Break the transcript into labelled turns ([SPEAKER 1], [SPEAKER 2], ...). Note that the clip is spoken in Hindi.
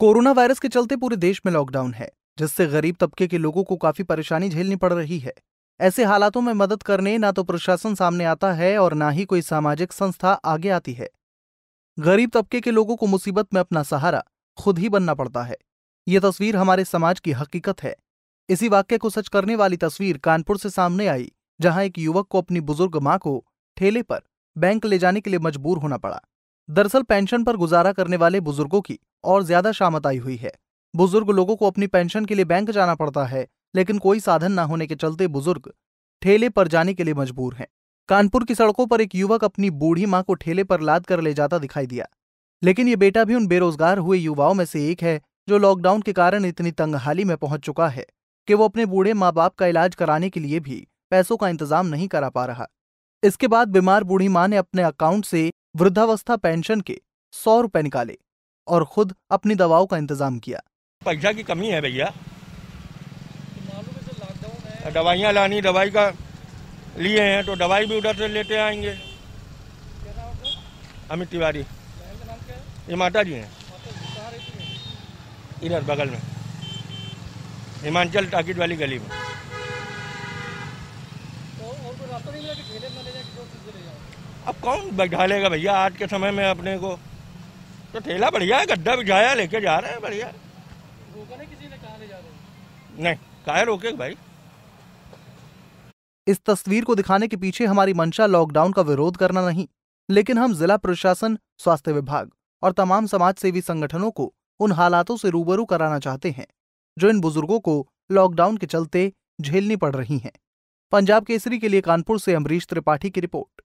[SPEAKER 1] कोरोना वायरस के चलते पूरे देश में लॉकडाउन है जिससे गरीब तबके के लोगों को काफी परेशानी झेलनी पड़ रही है ऐसे हालातों में मदद करने ना तो प्रशासन सामने आता है और ना ही कोई सामाजिक संस्था आगे आती है गरीब तबके के लोगों को मुसीबत में अपना सहारा खुद ही बनना पड़ता है ये तस्वीर हमारे समाज की हकीकत है इसी वाक्य को सच करने वाली तस्वीर कानपुर से सामने आई जहां एक युवक को अपनी बुजुर्ग मां को ठेले पर बैंक ले जाने के लिए मजबूर होना पड़ा दरअसल पेंशन पर गुजारा करने वाले बुजुर्गों की और ज्यादा शामत आई हुई है बुजुर्ग लोगों को अपनी पेंशन के लिए बैंक जाना पड़ता है लेकिन कोई साधन न होने के चलते बुजुर्ग ठेले पर जाने के लिए मजबूर हैं कानपुर की सड़कों पर एक युवक अपनी बूढ़ी माँ को ठेले पर लाद कर ले जाता दिखाई दिया लेकिन ये बेटा भी उन बेरोजगार हुए युवाओं में से एक है जो लॉकडाउन के कारण इतनी तंगहाली में पहुंच चुका है कि वो अपने बूढ़े माँ बाप का इलाज कराने के लिए भी पैसों का इंतजाम नहीं करा पा रहा इसके बाद बीमार बूढ़ी माँ ने अपने अकाउंट से वृद्धावस्था पेंशन के सौ रुपए निकाले और खुद अपनी दवाओं का इंतजाम किया
[SPEAKER 2] पैसा की कमी है भैया दवाइयाँ लानी दवाई का लिए हैं तो दवाई भी उधर से लेते आएंगे अमित हाँ, तिवारी ये माता जी हैं इधर बगल में हिमाचल टाकिट वाली गली में अब कौन बैठा लेगा भैया आज के समय में अपने को तो ठेला बढ़िया है गड्ढा जाया लेके जा रहे हैं बढ़िया नहीं कहा रोके भाई
[SPEAKER 1] इस तस्वीर को दिखाने के पीछे हमारी मंशा लॉकडाउन का विरोध करना नहीं लेकिन हम जिला प्रशासन स्वास्थ्य विभाग और तमाम समाज सेवी संगठनों को उन हालातों से रूबरू कराना चाहते हैं जो इन बुजुर्गों को लॉकडाउन के चलते झेलनी पड़ रही हैं पंजाब केसरी के लिए कानपुर से अमरीश त्रिपाठी की रिपोर्ट